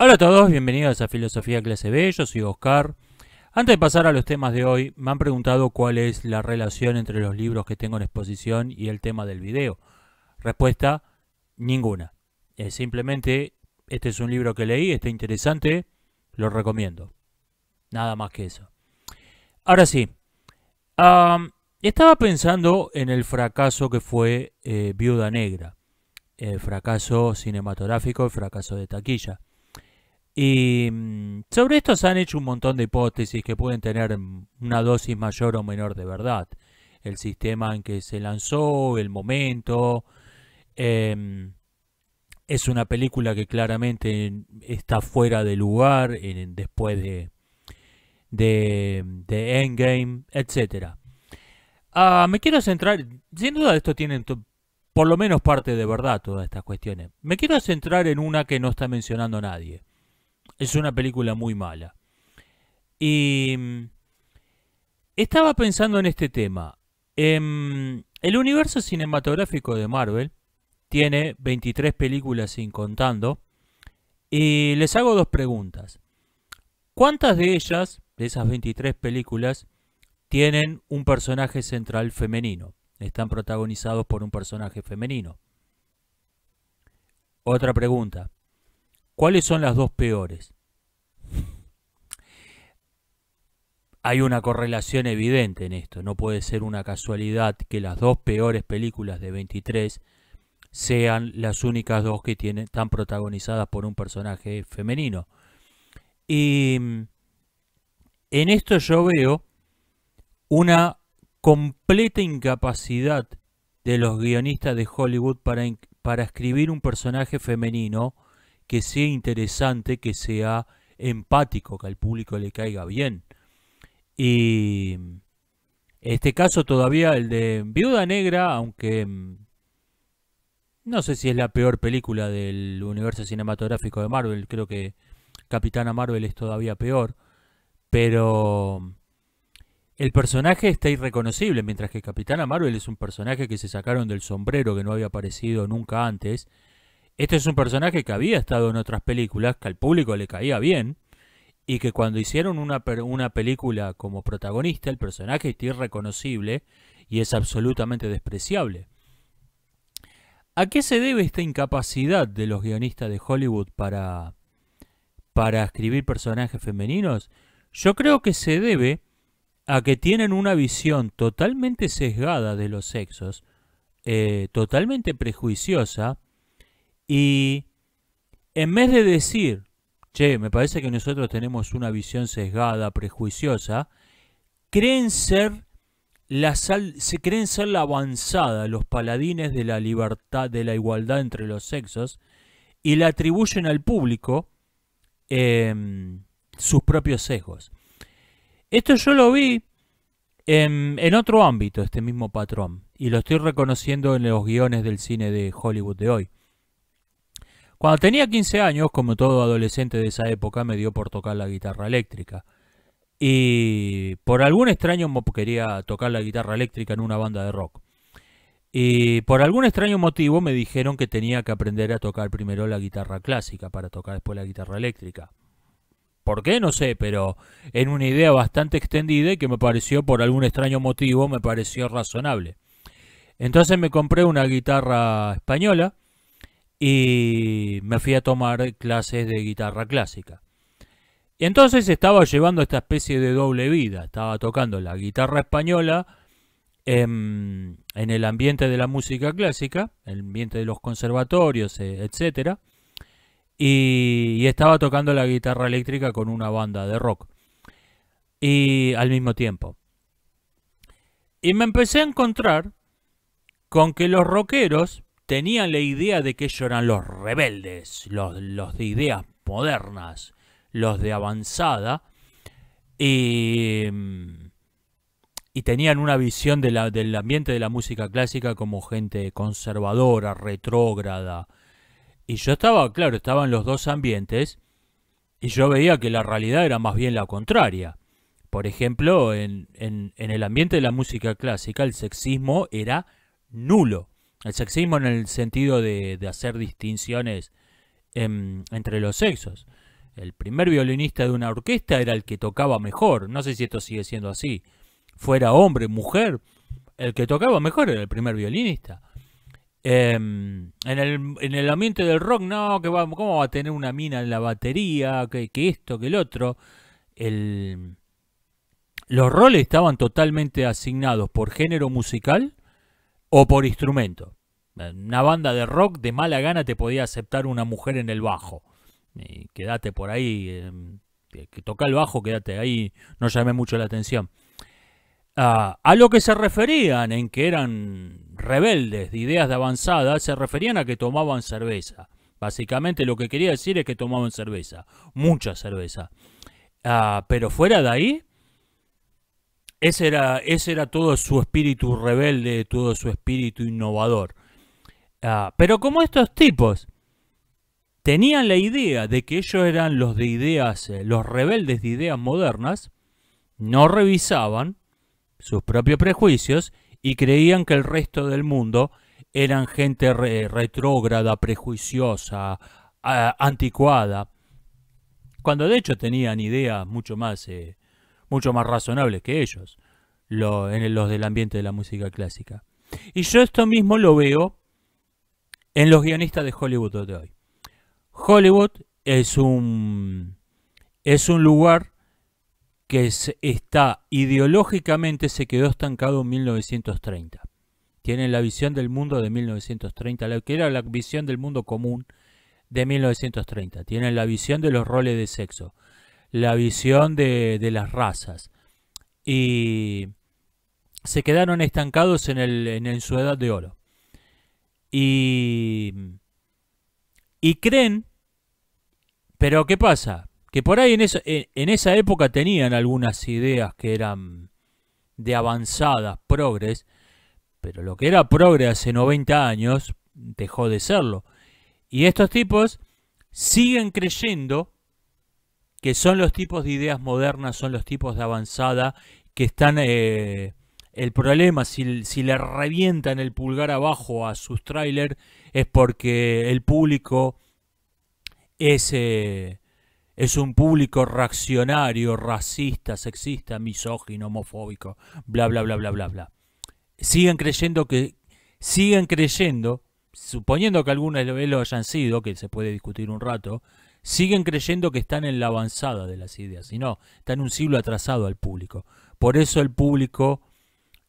Hola a todos, bienvenidos a Filosofía Clase B, yo soy Oscar. Antes de pasar a los temas de hoy, me han preguntado cuál es la relación entre los libros que tengo en exposición y el tema del video. Respuesta, ninguna. Es simplemente, este es un libro que leí, está interesante, lo recomiendo. Nada más que eso. Ahora sí, estaba pensando en el fracaso que fue eh, Viuda Negra. El fracaso cinematográfico, el fracaso de taquilla. Y mm, sobre esto se han hecho un montón de hipótesis que pueden tener una dosis mayor o menor de verdad. El sistema en que se lanzó, el momento. Em, es una película que claramente está fuera de lugar después de, Endgame, etc. Ah, me quiero centrar, sin duda esto tiene por lo menos parte de verdad todas estas cuestiones. Me quiero centrar en una que no está mencionando nadie es una película muy mala. Y mm, estaba pensando en este tema. Em, el universo cinematográfico de Marvel tiene 23 películas sin contando. Y les hago dos preguntas. ¿Cuántas de ellas, de esas 23 películas, tienen un personaje central femenino? Están protagonizados por un personaje femenino. Otra pregunta. ¿Cuáles son las dos peores? Hay una correlación evidente en esto, no puede ser una casualidad que las dos peores películas de 23 sean las únicas dos que tienen, están protagonizadas por un personaje femenino. Y en esto yo veo una completa incapacidad de los guionistas de Hollywood para, para escribir un personaje femenino que sea interesante, que sea empático, que al público le caiga bien. Y este caso todavía, el de Viuda Negra, aunque mm, no sé si es la peor película del universo cinematográfico de Marvel, creo que Capitana Marvel es todavía peor, pero mm, el personaje está irreconocible, mientras que Capitana Marvel es un personaje que se sacaron del sombrero, que no había aparecido nunca antes, este es un personaje que había estado en otras películas, que al público le caía bien, y que cuando hicieron una, película como protagonista, el personaje es irreconocible y es absolutamente despreciable. ¿A qué se debe esta incapacidad de los guionistas de Hollywood para, para escribir personajes femeninos? Yo creo que se debe a que tienen una visión totalmente sesgada de los sexos, eh, totalmente prejuiciosa, y en vez de decir, che, me parece que nosotros tenemos una visión sesgada, prejuiciosa, creen ser la sal, se creen ser la avanzada, los paladines de la libertad, de la igualdad entre los sexos, y le atribuyen al público em, sus propios sesgos. Esto yo lo vi en, otro ámbito, este mismo patrón, y lo estoy reconociendo en los guiones del cine de Hollywood de hoy. Cuando tenía 15 años, como todo adolescente de esa época, me dio por tocar la guitarra eléctrica. Y por algún extraño motivo quería tocar la guitarra eléctrica en una banda de rock. Y por algún extraño motivo me dijeron que tenía que aprender a tocar primero la guitarra clásica para tocar después la guitarra eléctrica. ¿Por qué? No sé, pero en una idea bastante extendida y que me pareció, por algún extraño motivo, me pareció razonable. Entonces me compré una guitarra española y me fui a tomar clases de guitarra clásica. Y entonces estaba llevando esta especie de doble vida, estaba tocando la guitarra española en, el ambiente de la música clásica, el ambiente de los conservatorios, e, etc. Y, y estaba tocando la guitarra eléctrica con una banda de rock. Y al mismo tiempo. Y me empecé a encontrar con que los rockeros tenían la idea de que ellos eran los rebeldes, los, de ideas modernas, los de avanzada, em, y, tenían una visión del ambiente de la música clásica como gente conservadora, retrógrada. Y yo estaba, claro, estaba en los dos ambientes y yo veía que la realidad era más bien la contraria. Por ejemplo, en el ambiente de la música clásica el sexismo era nulo. El sexismo en el sentido de, hacer distinciones entre los sexos. El primer violinista de una orquesta era el que tocaba mejor. No sé si esto sigue siendo así. Fuera hombre, mujer, el que tocaba mejor era el primer violinista. Em, en, el, ambiente del rock, no, que ¿cómo va a tener una mina en la batería? Que, esto, que el otro. los roles estaban totalmente asignados por género musical o por instrumento. Una banda de rock de mala gana te podía aceptar una mujer en el bajo. Y quédate por ahí, em, que toca el bajo, quédate ahí, no llame mucho la atención. Ah, a lo que se referían en que eran rebeldes de ideas de avanzada, se referían a que tomaban cerveza. Básicamente lo que quería decir es que tomaban cerveza, mucha cerveza. Ah, pero fuera de ahí, ese era, ese era todo su espíritu rebelde, todo su espíritu innovador. Ah, pero como estos tipos tenían la idea de que ellos eran los de ideas, eh, los rebeldes de ideas modernas, no revisaban sus propios prejuicios y creían que el resto del mundo eran gente retrógrada, prejuiciosa, anticuada, cuando de hecho tenían ideas mucho más eh, mucho más razonables que ellos, los, en los del ambiente de la música clásica. Y yo esto mismo lo veo en los guionistas de Hollywood de hoy. Hollywood es un, es un lugar que está ideológicamente se quedó estancado en 1930. Tienen la visión del mundo de 1930, la que era la visión del mundo común de 1930. Tienen la visión de los roles de sexo, la visión de, de las razas. Y se quedaron estancados en, el, en, su edad de oro. Y, y creen, pero ¿qué pasa? Que por ahí en esa, en esa época tenían algunas ideas que eran de avanzadas, progres, pero lo que era progre hace 90 años dejó de serlo. Y estos tipos siguen creyendo que son los tipos de ideas modernas, son los tipos de avanzada que están... Eh, el problema, si, le revientan el pulgar abajo a sus trailers, es porque el público es, eh, es un público reaccionario, racista, sexista, misógino, homofóbico, bla, bla, bla, bla, bla, bla. Siguen creyendo que, siguen creyendo, suponiendo que algunos lo hayan sido, que se puede discutir un rato, siguen creyendo que están en la avanzada de las ideas, sino no, están un siglo atrasado al público. Por eso el público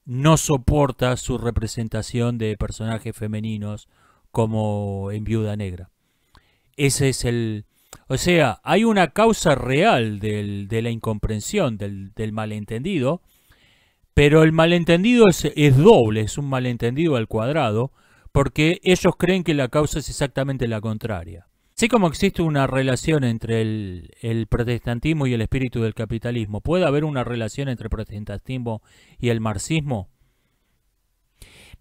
no soporta su representación de personajes femeninos como en Viuda Negra. Ese es el... O sea, hay una causa real del, de la incomprensión, del, malentendido, pero el malentendido es doble, es un malentendido al cuadrado, porque ellos creen que la causa es exactamente la contraria. Así como existe una relación entre el, protestantismo y el espíritu del capitalismo, ¿puede haber una relación entre el protestantismo y el marxismo?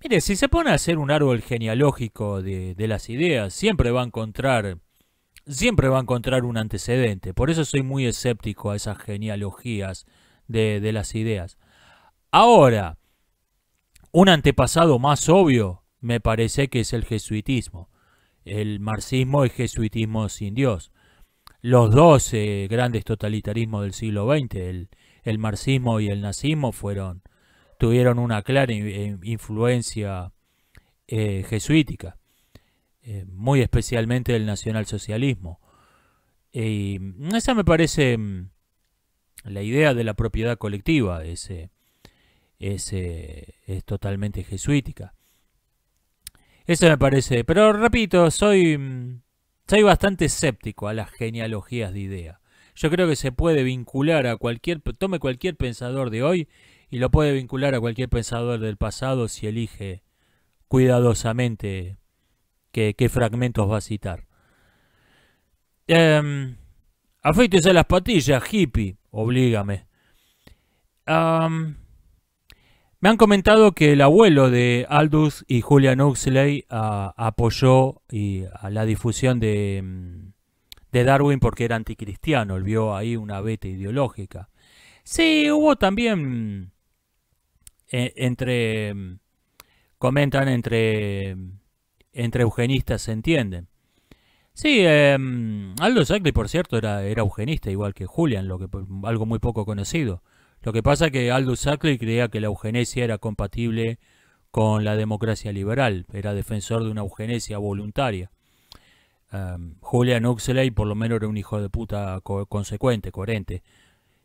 Mire, si se pone a hacer un árbol genealógico de, las ideas, siempre va a encontrar siempre va a encontrar un antecedente. Por eso soy muy escéptico a esas genealogías de las ideas. Ahora, un antepasado más obvio me parece que es el jesuitismo el marxismo y jesuitismo sin Dios. Los dos grandes totalitarismos del siglo XX, el, marxismo y el nazismo, fueron, tuvieron una clara eh, influencia eh, jesuítica, eh, muy especialmente el nacionalsocialismo. Y esa me parece mm, la idea de la propiedad colectiva, es totalmente jesuítica. Eso me parece. Pero repito, soy, mm, soy bastante escéptico a las genealogías de idea. Yo creo que se puede vincular a cualquier, tome cualquier pensador de hoy y lo puede vincular a cualquier pensador del pasado si elige cuidadosamente qué, fragmentos va a citar. Um, em, a las patillas, hippie, oblígame. Me han comentado que el abuelo de Aldous y Julian Huxley ah, apoyó y, a ah, la difusión mm, de, Darwin porque era anticristiano, él vio ahí una veta ideológica. Sí, hubo también mm, e, entre, mm, comentan entre, entre eugenistas, se entienden. Sí, em, Aldous Huxley, por cierto, era, era eugenista, igual que Julian, lo que, algo muy poco conocido. Lo que pasa es que Aldous Sackley creía que la eugenesia era compatible con la democracia liberal, era defensor de una eugenesia voluntaria. Em, Julian Huxley por lo menos era un hijo de puta consecuente, coherente.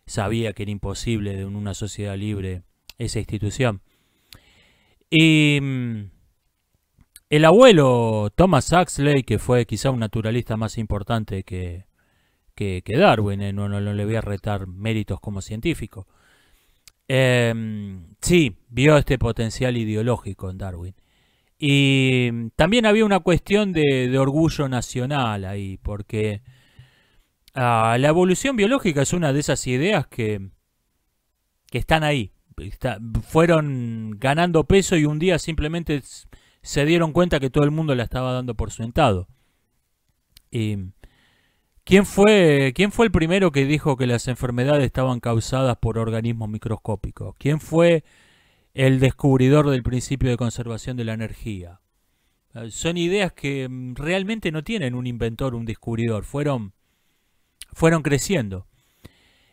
Sabía que era imposible en una sociedad libre esa institución. Y em, el abuelo Thomas Huxley, que fue quizá un naturalista más importante que, que, Darwin, eh, no, no, le voy a retar méritos como científico, Em, sí, vio este potencial ideológico en Darwin. Y em, también había una cuestión de, orgullo nacional ahí, porque ah, la evolución biológica es una de esas ideas que, que están ahí. fueron ganando peso y un día simplemente se dieron cuenta que todo el mundo la estaba dando por sentado. Y ¿Quién fue, ¿Quién fue el primero que dijo que las enfermedades estaban causadas por organismos microscópicos? ¿Quién fue el descubridor del principio de conservación de la energía? Ah, son ideas que mm, realmente no tienen un inventor, un descubridor, fueron, fueron creciendo.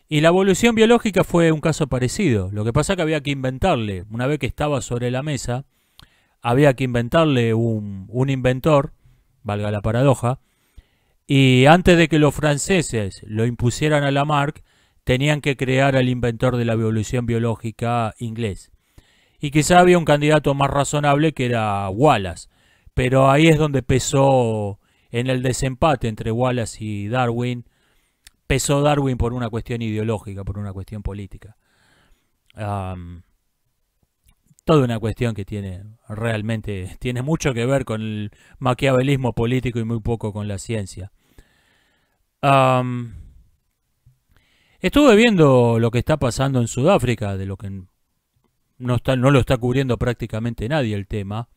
Y la evolución biológica fue un caso parecido. Lo que pasa es que había que inventarle, una vez que estaba sobre la mesa, había que inventarle un, un inventor, valga la paradoja, y antes de que los franceses lo impusieran a Lamarck, tenían que crear al inventor de la evolución biológica inglés. Y quizá había un candidato más razonable que era Wallace, pero ahí es donde pesó en el desempate entre Wallace y Darwin, pesó Darwin por una cuestión ideológica, por una cuestión política. toda una cuestión que tiene realmente, tiene mucho que ver con el maquiavelismo político y muy poco con la ciencia estuve viendo lo que está pasando en Sudáfrica, de lo que no, está, no lo está cubriendo prácticamente nadie el tema.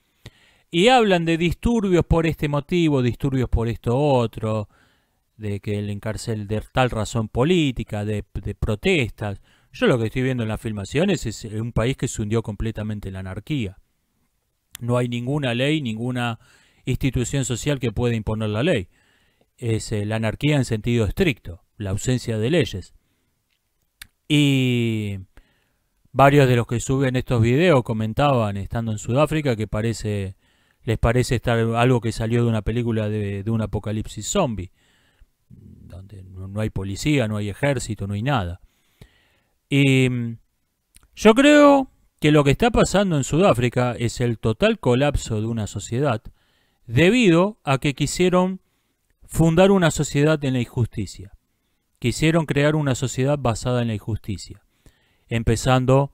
Y hablan de disturbios por este motivo, disturbios por esto otro, de que el encarcel de tal razón política, de, de protestas. Yo lo que estoy viendo en las filmaciones es eh, un país que se hundió completamente en la anarquía. No hay ninguna ley, ninguna institución social que pueda imponer la ley es eh, la anarquía en sentido estricto, la ausencia de leyes. Y varios de los que suben estos videos comentaban, estando en Sudáfrica, que parece les parece estar algo que salió de una película de, de un apocalipsis zombie, donde no hay policía, no hay ejército, no hay nada. Y mm, yo creo que lo que está pasando en Sudáfrica es el total colapso de una sociedad debido a que quisieron fundar una sociedad en la injusticia. Quisieron crear una sociedad basada en la injusticia, empezando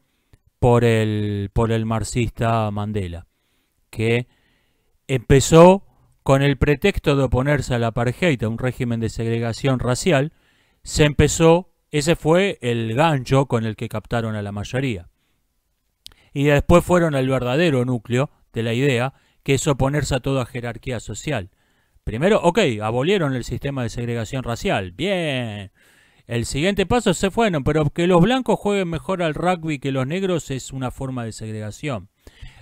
por el, por el marxista Mandela, que empezó con el pretexto de oponerse a la apartheid, un régimen de segregación racial, se empezó, ese fue el gancho con el que captaron a la mayoría. Y después fueron al verdadero núcleo de la idea, que es oponerse a toda jerarquía social. Primero, ok, abolieron el sistema de segregación racial. Bien. El siguiente paso se fueron, pero que los blancos jueguen mejor al rugby que los negros es una forma de segregación.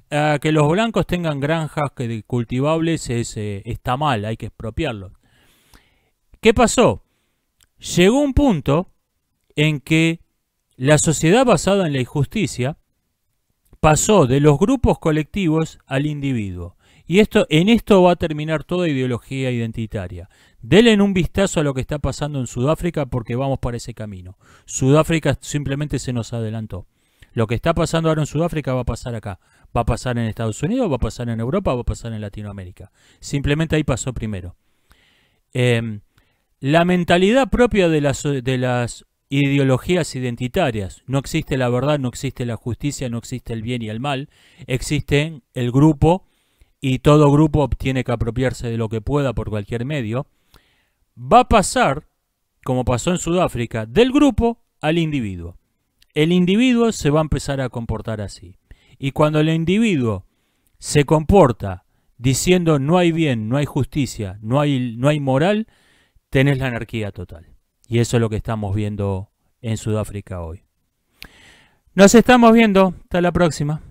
Eh, que los blancos tengan granjas que cultivables eh, está mal, hay que expropiarlos. ¿Qué pasó? Llegó un punto en que la sociedad basada en la injusticia pasó de los grupos colectivos al individuo. Y esto, en esto va a terminar toda ideología identitaria. Denle un vistazo a lo que está pasando en Sudáfrica porque vamos para ese camino. Sudáfrica simplemente se nos adelantó. Lo que está pasando ahora en Sudáfrica va a pasar acá. Va a pasar en Estados Unidos, va a pasar en Europa, va a pasar en Latinoamérica. Simplemente ahí pasó primero. Em, la mentalidad propia de las, de las ideologías identitarias. No existe la verdad, no existe la justicia, no existe el bien y el mal. Existen el grupo y todo grupo tiene que apropiarse de lo que pueda por cualquier medio, va a pasar, como pasó en Sudáfrica, del grupo al individuo. El individuo se va a empezar a comportar así. Y cuando el individuo se comporta diciendo no hay bien, no hay justicia, no hay, no hay moral, tenés la anarquía total. Y eso es lo que estamos viendo en Sudáfrica hoy. Nos estamos viendo. Hasta la próxima.